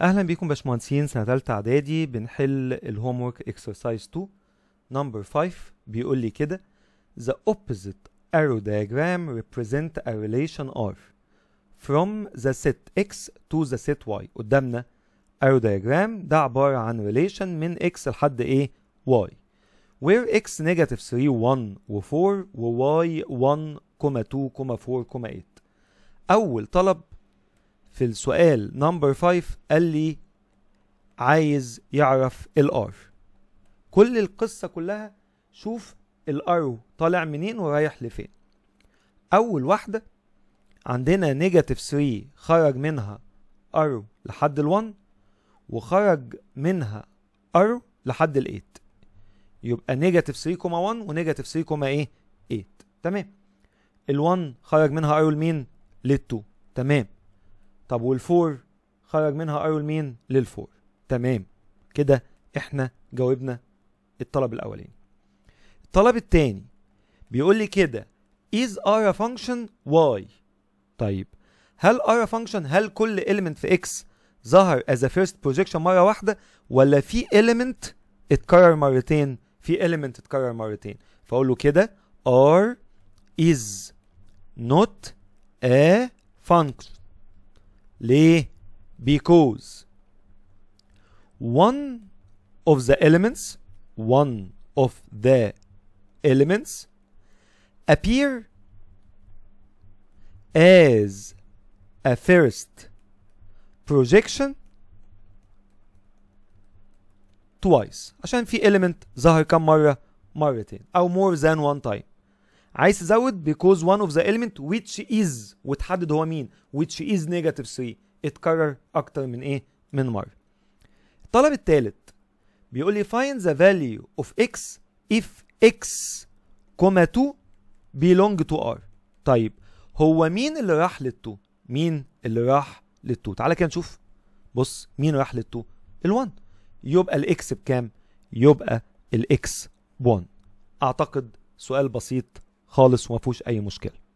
اهلا بيكم باشمهندسين سنه ثالثه اعدادي بنحل الهوم ورك اكسرسايز 2 نمبر 5 بيقول لي كده the opposite arrow diagram represent a relation r from the set x to the set y قدامنا arrow diagram ده عباره عن relation من x لحد ايه y where x negative 3 1 و 4 و y 1 2 4 8 اول طلب في السؤال نمبر 5 قال لي عايز يعرف الار كل القصه كلها شوف الارو طالع منين ورايح لفين اول واحده عندنا نيجاتيف 3 خرج منها ارو لحد ال1 وخرج منها ارو لحد ال8 يبقى نيجاتيف 3,1 ونيجاتيف 3, ايه 8 تمام ال1 خرج منها ارو لمين لل2 تمام طب والفور خرج منها ايرون مين للفور تمام كده احنا جاوبنا الطلب الاولاني الطلب الثاني بيقول لي كده is r a function y طيب هل r a function هل كل element في x ظهر as a first projection مرة واحدة ولا في element اتكرر مرتين في element اتكرر مرتين فاقول له كده r is not a function ليه because one of the elements one of the elements appear as a first projection twice عشان في element ظهر كم مرة مرتين أو more than one time عايز تزود because one of the element which is وتحدد هو مين which is negative 3 اتكرر اكتر من ايه من مره الطلب الثالث بيقول لي find the value of x if x, 2 belong to r طيب هو مين اللي راح لل2 مين اللي راح لل2 تعالى كده نشوف بص مين راح لل2 ال1 يبقى الاكس بكام يبقى الاكس 1 اعتقد سؤال بسيط خالص وما فيهوش اي مشكله